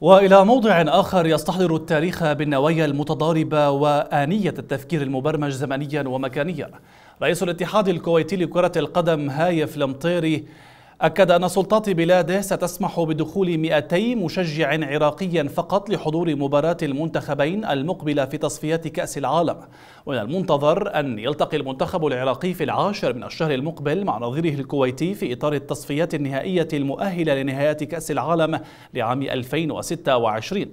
والى موضع اخر يستحضر التاريخ بالنوايا المتضاربه وانيه التفكير المبرمج زمنيا ومكانيا رئيس الاتحاد الكويتي لكره القدم هايف المطيري أكد أن سلطات بلاده ستسمح بدخول 200 مشجع عراقي فقط لحضور مباراة المنتخبين المقبلة في تصفيات كأس العالم ومن المنتظر أن يلتقي المنتخب العراقي في العاشر من الشهر المقبل مع نظيره الكويتي في إطار التصفيات النهائية المؤهلة لنهايات كأس العالم لعام 2026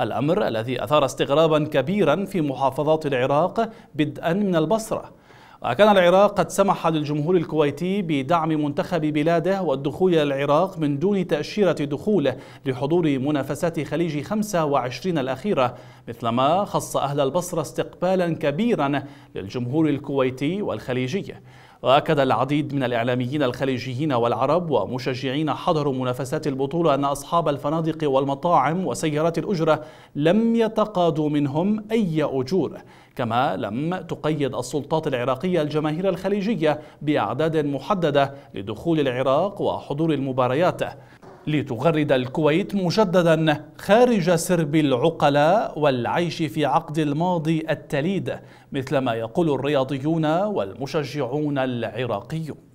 الأمر الذي أثار استغرابا كبيرا في محافظات العراق بدءا من البصرة وكان العراق قد سمح للجمهور الكويتي بدعم منتخب بلاده والدخول إلى العراق من دون تأشيرة دخوله لحضور منافسات خليج 25 الأخيرة مثلما خص أهل البصرة استقبالا كبيرا للجمهور الكويتي والخليجي وأكد العديد من الإعلاميين الخليجيين والعرب ومشجعين حضروا منافسات البطولة أن أصحاب الفنادق والمطاعم وسيارات الأجرة لم يتقاضوا منهم أي أجور كما لم تقيد السلطات العراقية الجماهير الخليجية بأعداد محددة لدخول العراق وحضور المباريات لتغرد الكويت مجددا خارج سرب العقلاء والعيش في عقد الماضي التليد مثلما يقول الرياضيون والمشجعون العراقيون